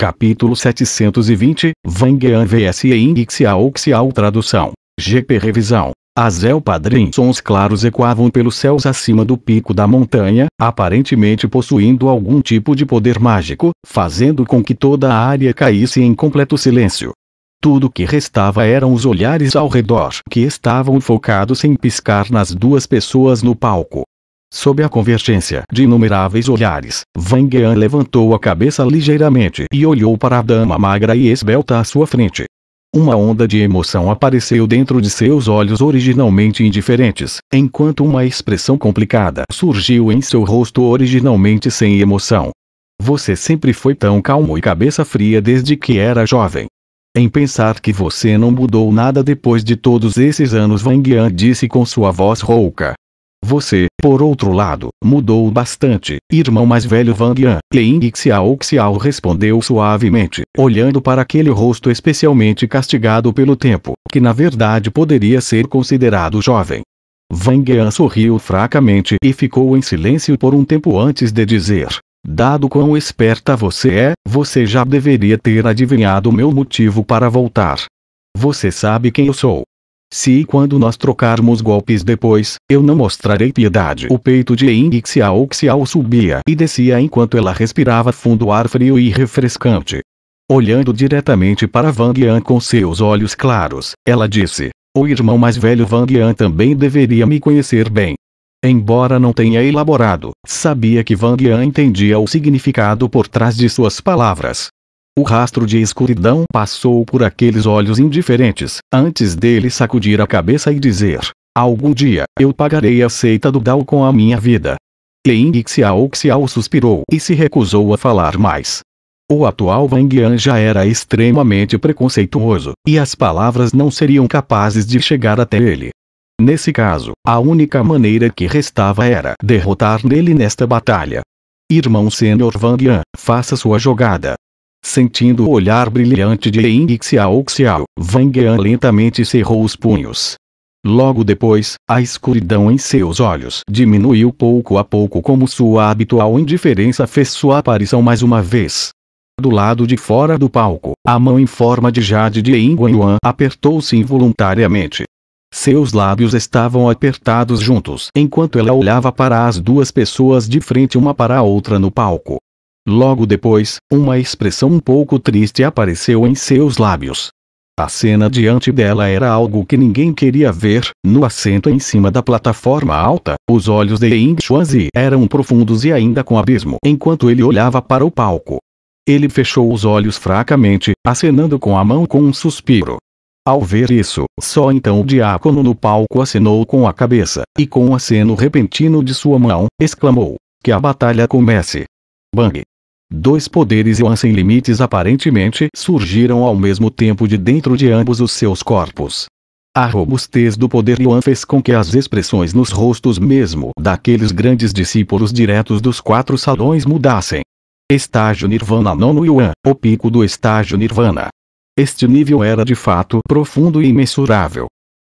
Capítulo 720, Vangean vs Yin Oxial. Tradução. GP Revisão. Azel Padrim Sons claros ecoavam pelos céus acima do pico da montanha, aparentemente possuindo algum tipo de poder mágico, fazendo com que toda a área caísse em completo silêncio. Tudo que restava eram os olhares ao redor que estavam focados sem piscar nas duas pessoas no palco. Sob a convergência de inumeráveis olhares, Van Gean levantou a cabeça ligeiramente e olhou para a dama magra e esbelta à sua frente. Uma onda de emoção apareceu dentro de seus olhos originalmente indiferentes, enquanto uma expressão complicada surgiu em seu rosto originalmente sem emoção. Você sempre foi tão calmo e cabeça fria desde que era jovem. Em pensar que você não mudou nada depois de todos esses anos, Van Yan disse com sua voz rouca. Você, por outro lado, mudou bastante, irmão mais velho Van Yan, Lein Xiao Xiao respondeu suavemente, olhando para aquele rosto especialmente castigado pelo tempo, que na verdade poderia ser considerado jovem. Van Yan sorriu fracamente e ficou em silêncio por um tempo antes de dizer, Dado quão esperta você é, você já deveria ter adivinhado meu motivo para voltar. Você sabe quem eu sou. Se e quando nós trocarmos golpes depois, eu não mostrarei piedade. O peito de Eng Xiao Xiao subia e descia enquanto ela respirava fundo ar frio e refrescante. Olhando diretamente para Wang Yan com seus olhos claros, ela disse, o irmão mais velho Wang Yan também deveria me conhecer bem. Embora não tenha elaborado, sabia que Wang Yan entendia o significado por trás de suas palavras. O rastro de escuridão passou por aqueles olhos indiferentes, antes dele sacudir a cabeça e dizer: Algum dia, eu pagarei a seita do Dao com a minha vida. Lein Xiao Xiao suspirou e se recusou a falar mais. O atual Wang já era extremamente preconceituoso, e as palavras não seriam capazes de chegar até ele. Nesse caso, a única maneira que restava era derrotar nele nesta batalha. Irmão Sênior Wang Yan, faça sua jogada. Sentindo o olhar brilhante de Eng Xiao Xiao, Wang Yan lentamente cerrou os punhos. Logo depois, a escuridão em seus olhos diminuiu pouco a pouco como sua habitual indiferença fez sua aparição mais uma vez. Do lado de fora do palco, a mão em forma de jade de Yuan apertou-se involuntariamente. Seus lábios estavam apertados juntos enquanto ela olhava para as duas pessoas de frente uma para a outra no palco. Logo depois, uma expressão um pouco triste apareceu em seus lábios. A cena diante dela era algo que ninguém queria ver. No assento em cima da plataforma alta, os olhos de Ying Xuanzi eram profundos e ainda com abismo enquanto ele olhava para o palco. Ele fechou os olhos fracamente, acenando com a mão com um suspiro. Ao ver isso, só então o diácono no palco acenou com a cabeça, e com um aceno repentino de sua mão, exclamou: Que a batalha comece! Bang! Dois poderes Yuan sem limites aparentemente surgiram ao mesmo tempo de dentro de ambos os seus corpos. A robustez do poder Yuan fez com que as expressões nos rostos mesmo daqueles grandes discípulos diretos dos quatro salões mudassem. Estágio Nirvana Nono Yuan, o pico do estágio Nirvana. Este nível era de fato profundo e imensurável.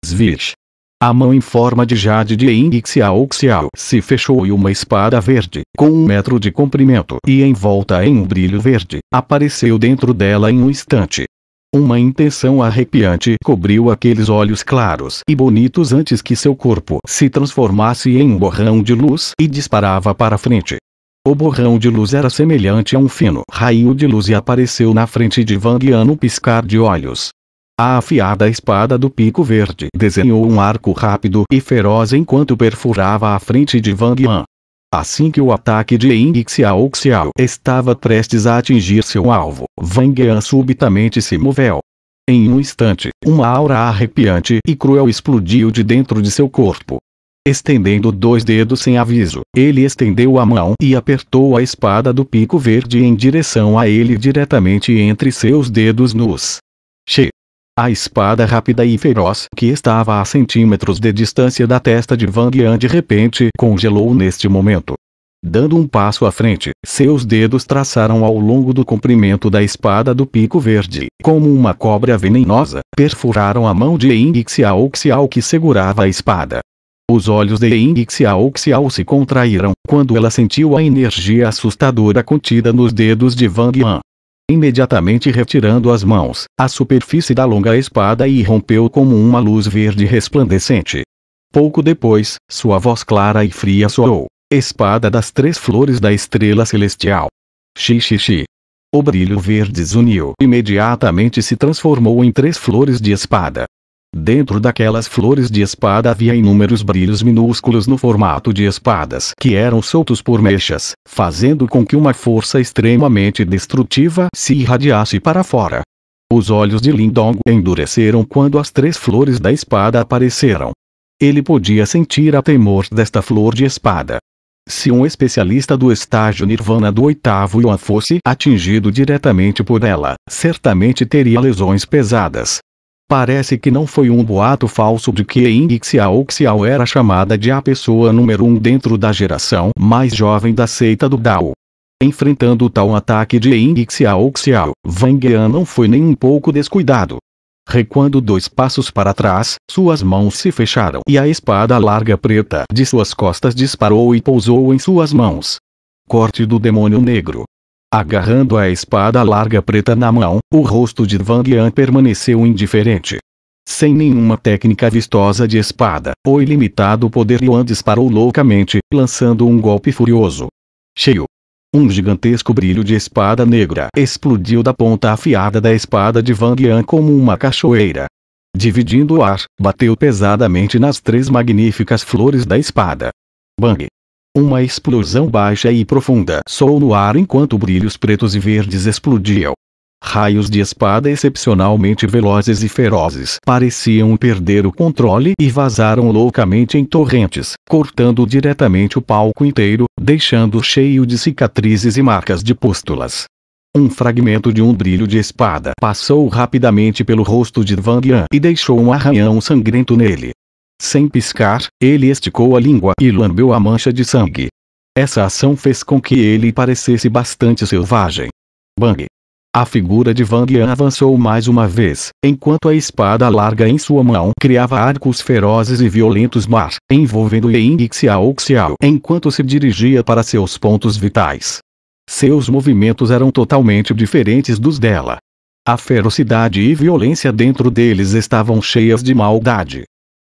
Svich. A mão em forma de jade de Inxiao Xiao se fechou e uma espada verde, com um metro de comprimento e envolta em um brilho verde, apareceu dentro dela em um instante. Uma intenção arrepiante cobriu aqueles olhos claros e bonitos antes que seu corpo se transformasse em um borrão de luz e disparava para frente. O borrão de luz era semelhante a um fino raio de luz e apareceu na frente de Van Gian no piscar de olhos. A afiada espada do pico verde desenhou um arco rápido e feroz enquanto perfurava a frente de Wang Yan. Assim que o ataque de Ying Xiao Xiao estava prestes a atingir seu alvo, Wang Yan subitamente se moveu. Em um instante, uma aura arrepiante e cruel explodiu de dentro de seu corpo. Estendendo dois dedos sem aviso, ele estendeu a mão e apertou a espada do pico verde em direção a ele diretamente entre seus dedos nus. Che! A espada rápida e feroz que estava a centímetros de distância da testa de Van Lian de repente congelou neste momento. Dando um passo à frente, seus dedos traçaram ao longo do comprimento da espada do pico verde, como uma cobra venenosa, perfuraram a mão de Eng Xiao Xiao que segurava a espada. Os olhos de Eng Xiao Xiao se contraíram quando ela sentiu a energia assustadora contida nos dedos de Van Lian imediatamente retirando as mãos, a superfície da longa espada e rompeu como uma luz verde resplandecente. Pouco depois, sua voz clara e fria soou. Espada das três flores da estrela celestial. Xixixi. O brilho verde zuniu. Imediatamente se transformou em três flores de espada, Dentro daquelas flores de espada havia inúmeros brilhos minúsculos no formato de espadas que eram soltos por mechas, fazendo com que uma força extremamente destrutiva se irradiasse para fora. Os olhos de Lindong endureceram quando as três flores da espada apareceram. Ele podia sentir a temor desta flor de espada. Se um especialista do estágio nirvana do oitavo Yuan fosse atingido diretamente por ela, certamente teria lesões pesadas, Parece que não foi um boato falso de que Ein Xiao Xiao era chamada de a pessoa número um dentro da geração mais jovem da seita do Dao. Enfrentando tal ataque de Ein Xiao Xiao, Wang Yan não foi nem um pouco descuidado. Recuando dois passos para trás, suas mãos se fecharam e a espada larga preta de suas costas disparou e pousou em suas mãos. Corte do Demônio Negro Agarrando a espada larga preta na mão, o rosto de Van Lian permaneceu indiferente. Sem nenhuma técnica vistosa de espada, o ilimitado poder Yuan disparou loucamente, lançando um golpe furioso. Cheio. Um gigantesco brilho de espada negra explodiu da ponta afiada da espada de Van Lian como uma cachoeira. Dividindo o ar, bateu pesadamente nas três magníficas flores da espada. Bang! Uma explosão baixa e profunda soou no ar enquanto brilhos pretos e verdes explodiam. Raios de espada excepcionalmente velozes e ferozes pareciam perder o controle e vazaram loucamente em torrentes, cortando diretamente o palco inteiro, deixando cheio de cicatrizes e marcas de pústulas. Um fragmento de um brilho de espada passou rapidamente pelo rosto de Van Yan e deixou um arranhão sangrento nele. Sem piscar, ele esticou a língua e lambeu a mancha de sangue. Essa ação fez com que ele parecesse bastante selvagem. Bang! A figura de Wang Yan avançou mais uma vez, enquanto a espada larga em sua mão criava arcos ferozes e violentos mar, envolvendo e Xiao Xiao enquanto se dirigia para seus pontos vitais. Seus movimentos eram totalmente diferentes dos dela. A ferocidade e violência dentro deles estavam cheias de maldade.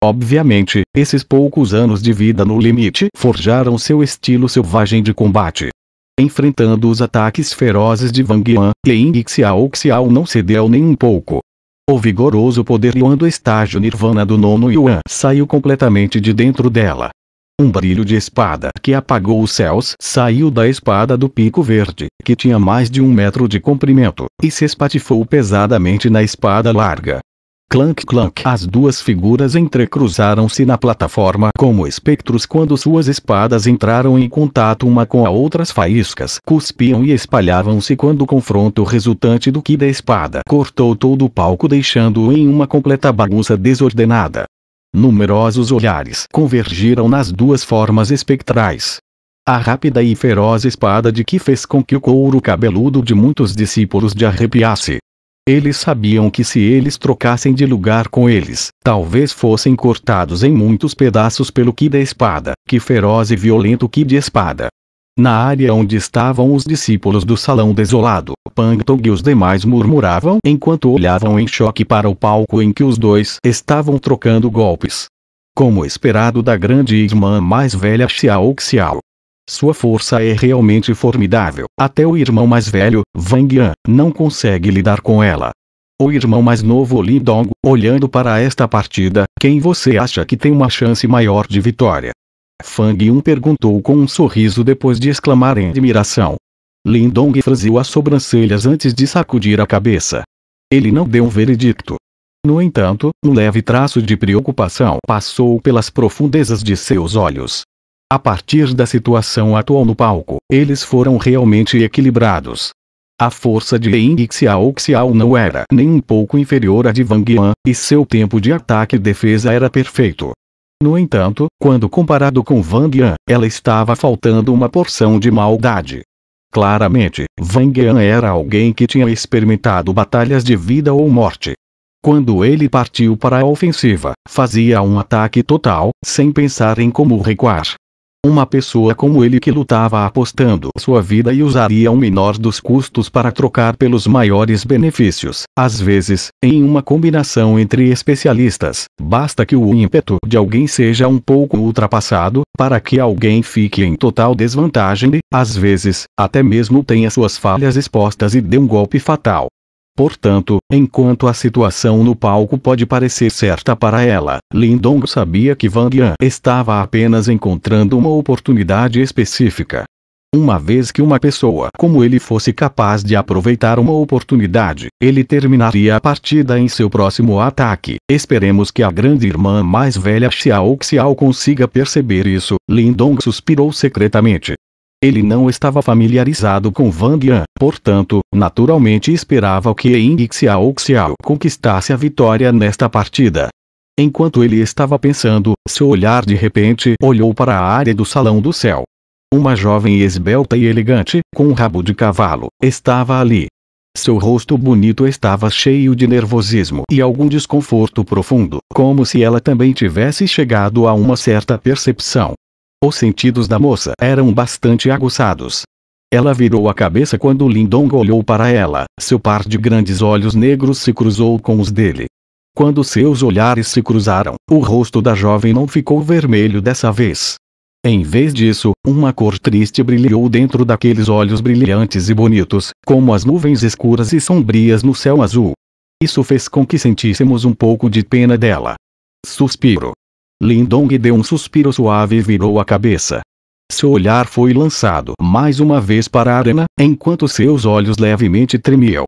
Obviamente, esses poucos anos de vida no limite forjaram seu estilo selvagem de combate. Enfrentando os ataques ferozes de Wang Yuan, Lin Xiao Xiao não cedeu nem um pouco. O vigoroso poder Yuan do estágio Nirvana do nono Yuan saiu completamente de dentro dela. Um brilho de espada que apagou os céus saiu da espada do pico verde, que tinha mais de um metro de comprimento, e se espatifou pesadamente na espada larga. Clank clank. As duas figuras entrecruzaram-se na plataforma como espectros quando suas espadas entraram em contato uma com a outra. faíscas cuspiam e espalhavam-se quando o confronto resultante do que da espada cortou todo o palco deixando-o em uma completa bagunça desordenada. Numerosos olhares convergiram nas duas formas espectrais. A rápida e feroz espada de que fez com que o couro cabeludo de muitos discípulos de arrepiasse eles sabiam que se eles trocassem de lugar com eles, talvez fossem cortados em muitos pedaços pelo Ki da espada, que feroz e violento Ki de espada. Na área onde estavam os discípulos do salão desolado, Pangtong e os demais murmuravam enquanto olhavam em choque para o palco em que os dois estavam trocando golpes. Como esperado da grande irmã mais velha Xiao Xiao, sua força é realmente formidável. Até o irmão mais velho, Wang Yan, não consegue lidar com ela. O irmão mais novo Lin Dong, olhando para esta partida, quem você acha que tem uma chance maior de vitória? Fang Yun perguntou com um sorriso depois de exclamar em admiração. Lin Dong franziu as sobrancelhas antes de sacudir a cabeça. Ele não deu um veredicto. No entanto, um leve traço de preocupação passou pelas profundezas de seus olhos. A partir da situação atual no palco, eles foram realmente equilibrados. A força de Ling Xiao Xiao não era nem um pouco inferior à de Wang Yan, e seu tempo de ataque e defesa era perfeito. No entanto, quando comparado com Wang Yan, ela estava faltando uma porção de maldade. Claramente, Wang Yan era alguém que tinha experimentado batalhas de vida ou morte. Quando ele partiu para a ofensiva, fazia um ataque total, sem pensar em como recuar. Uma pessoa como ele que lutava apostando sua vida e usaria o menor dos custos para trocar pelos maiores benefícios. Às vezes, em uma combinação entre especialistas, basta que o ímpeto de alguém seja um pouco ultrapassado, para que alguém fique em total desvantagem e, às vezes, até mesmo tenha suas falhas expostas e dê um golpe fatal. Portanto, enquanto a situação no palco pode parecer certa para ela, Lindong sabia que Van Yan estava apenas encontrando uma oportunidade específica. Uma vez que uma pessoa como ele fosse capaz de aproveitar uma oportunidade, ele terminaria a partida em seu próximo ataque. Esperemos que a grande irmã mais velha Xiao Xiao consiga perceber isso. Lindong suspirou secretamente. Ele não estava familiarizado com Vandian, portanto, naturalmente esperava que Eng Xiao Xiao conquistasse a vitória nesta partida. Enquanto ele estava pensando, seu olhar de repente olhou para a área do Salão do Céu. Uma jovem esbelta e elegante, com um rabo de cavalo, estava ali. Seu rosto bonito estava cheio de nervosismo e algum desconforto profundo, como se ela também tivesse chegado a uma certa percepção os sentidos da moça eram bastante aguçados. Ela virou a cabeça quando Lindong olhou para ela, seu par de grandes olhos negros se cruzou com os dele. Quando seus olhares se cruzaram, o rosto da jovem não ficou vermelho dessa vez. Em vez disso, uma cor triste brilhou dentro daqueles olhos brilhantes e bonitos, como as nuvens escuras e sombrias no céu azul. Isso fez com que sentíssemos um pouco de pena dela. Suspiro. Lindong deu um suspiro suave e virou a cabeça. Seu olhar foi lançado mais uma vez para a arena, enquanto seus olhos levemente tremiam.